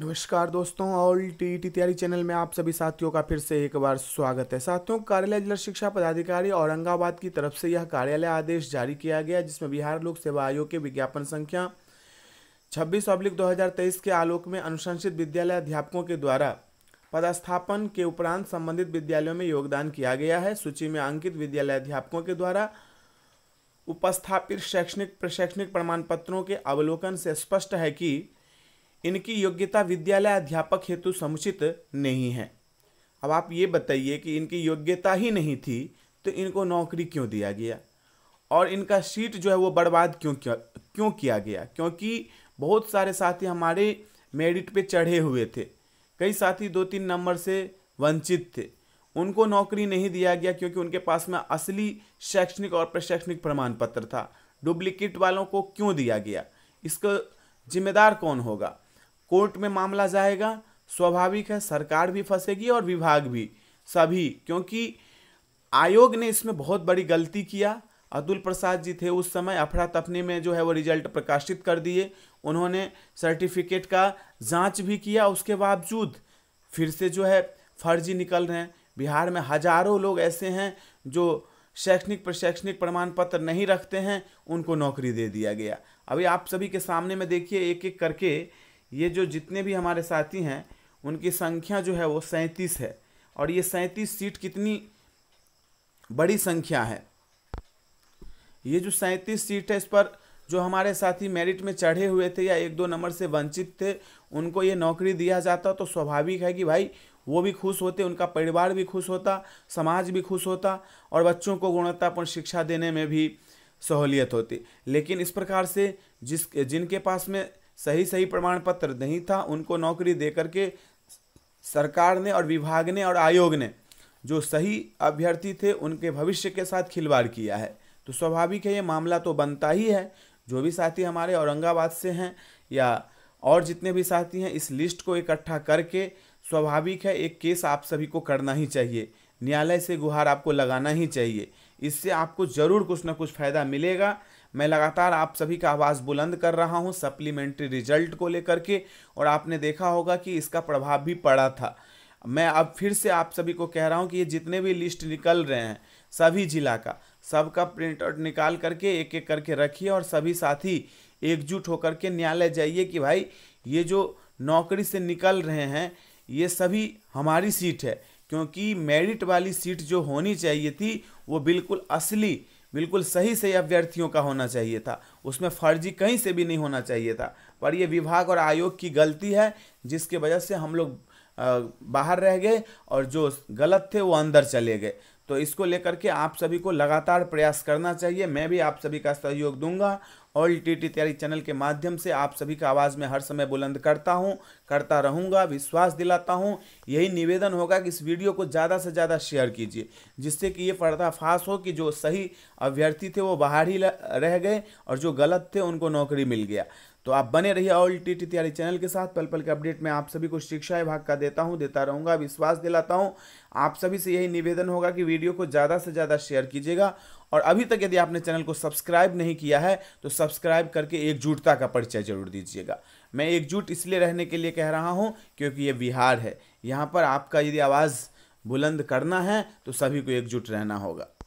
नमस्कार दोस्तों all T T तैयारी चैनल में आप सभी साथियों का फिर से एक बार स्वागत है साथियों कार्यालय जिला शिक्षा पदाधिकारी औरंगाबाद की तरफ से यह कार्यालय आदेश जारी किया गया जिसमें बिहार लोक सेवा आयोग के विज्ञापन संख्या छब्बीस अब्लिक दो के आलोक में अनुशंसित विद्यालय अध्यापकों के द्वारा पदस्थापन के उपरांत संबंधित विद्यालयों में योगदान किया गया है सूची में अंकित विद्यालय अध्यापकों के द्वारा उपस्थापित शैक्षणिक प्रशैक्षणिक प्रमाण पत्रों के अवलोकन से स्पष्ट है कि इनकी योग्यता विद्यालय अध्यापक हेतु समुचित नहीं है अब आप ये बताइए कि इनकी योग्यता ही नहीं थी तो इनको नौकरी क्यों दिया गया और इनका सीट जो है वो बर्बाद क्यों किया क्यों किया गया क्योंकि बहुत सारे साथी हमारे मेरिट पे चढ़े हुए थे कई साथी दो तीन नंबर से वंचित थे उनको नौकरी नहीं दिया गया क्योंकि उनके पास में असली शैक्षणिक और प्रशैक्षणिक प्रमाण पत्र था डुप्लीकेट वालों को क्यों दिया गया इसका जिम्मेदार कौन होगा कोर्ट में मामला जाएगा स्वाभाविक है सरकार भी फंसेगी और विभाग भी सभी क्योंकि आयोग ने इसमें बहुत बड़ी गलती किया अतुल प्रसाद जी थे उस समय अफरा तफनी में जो है वो रिजल्ट प्रकाशित कर दिए उन्होंने सर्टिफिकेट का जांच भी किया उसके बावजूद फिर से जो है फर्जी निकल रहे हैं बिहार में हजारों लोग ऐसे हैं जो शैक्षणिक प्रशैक्षणिक प्रमाण पत्र नहीं रखते हैं उनको नौकरी दे दिया गया अभी आप सभी के सामने में देखिए एक एक करके ये जो जितने भी हमारे साथी हैं उनकी संख्या जो है वो सैंतीस है और ये सैंतीस सीट कितनी बड़ी संख्या है ये जो सैंतीस सीट है इस पर जो हमारे साथी मेरिट में चढ़े हुए थे या एक दो नंबर से वंचित थे उनको ये नौकरी दिया जाता तो स्वाभाविक है कि भाई वो भी खुश होते उनका परिवार भी खुश होता समाज भी खुश होता और बच्चों को गुणवत्तापूर्ण शिक्षा देने में भी सहूलियत होती लेकिन इस प्रकार से जिस जिनके पास में सही सही प्रमाण पत्र नहीं था उनको नौकरी दे करके सरकार ने और विभाग ने और आयोग ने जो सही अभ्यर्थी थे उनके भविष्य के साथ खिलवाड़ किया है तो स्वाभाविक है ये मामला तो बनता ही है जो भी साथी हमारे औरंगाबाद से हैं या और जितने भी साथी हैं इस लिस्ट को इकट्ठा करके स्वाभाविक है एक केस आप सभी को करना ही चाहिए न्यायालय से गुहार आपको लगाना ही चाहिए इससे आपको ज़रूर कुछ ना कुछ फ़ायदा मिलेगा मैं लगातार आप सभी का आवाज़ बुलंद कर रहा हूँ सप्लीमेंट्री रिजल्ट को लेकर के और आपने देखा होगा कि इसका प्रभाव भी पड़ा था मैं अब फिर से आप सभी को कह रहा हूँ कि ये जितने भी लिस्ट निकल रहे हैं सभी जिला का सबका प्रिंट आउट निकाल करके एक एक करके रखिए और सभी साथी एकजुट होकर के न्यायालय जाइए कि भाई ये जो नौकरी से निकल रहे हैं ये सभी हमारी सीट है क्योंकि मेरिट वाली सीट जो होनी चाहिए थी वो बिल्कुल असली बिल्कुल सही सही अभ्यर्थियों का होना चाहिए था उसमें फर्जी कहीं से भी नहीं होना चाहिए था पर यह विभाग और आयोग की गलती है जिसके वजह से हम लोग बाहर रह गए और जो गलत थे वो अंदर चले गए तो इसको लेकर के आप सभी को लगातार प्रयास करना चाहिए मैं भी आप सभी का सहयोग दूंगा ऑल टी टी तैयारी चैनल के माध्यम से आप सभी का आवाज़ में हर समय बुलंद करता हूँ करता रहूँगा विश्वास दिलाता हूँ यही निवेदन होगा कि इस वीडियो को ज़्यादा से ज़्यादा शेयर कीजिए जिससे कि ये पर्दाफाश हो कि जो सही अभ्यर्थी थे वो बाहर ही रह गए और जो गलत थे उनको नौकरी मिल गया तो आप बने रहिए ऑल टी टी तैयारी चैनल के साथ पल पल के अपडेट में आप सभी को शिक्षा विभाग का देता हूँ देता रहूँगा विश्वास दिलाता हूँ आप सभी से यही निवेदन होगा कि वीडियो को ज़्यादा से ज़्यादा शेयर कीजिएगा और अभी तक यदि आपने चैनल को सब्सक्राइब नहीं किया है तो सब्सक्राइब करके एकजुटता का परिचय जरूर दीजिएगा मैं एकजुट इसलिए रहने के लिए कह रहा हूँ क्योंकि ये बिहार है यहाँ पर आपका यदि आवाज़ बुलंद करना है तो सभी को एकजुट रहना होगा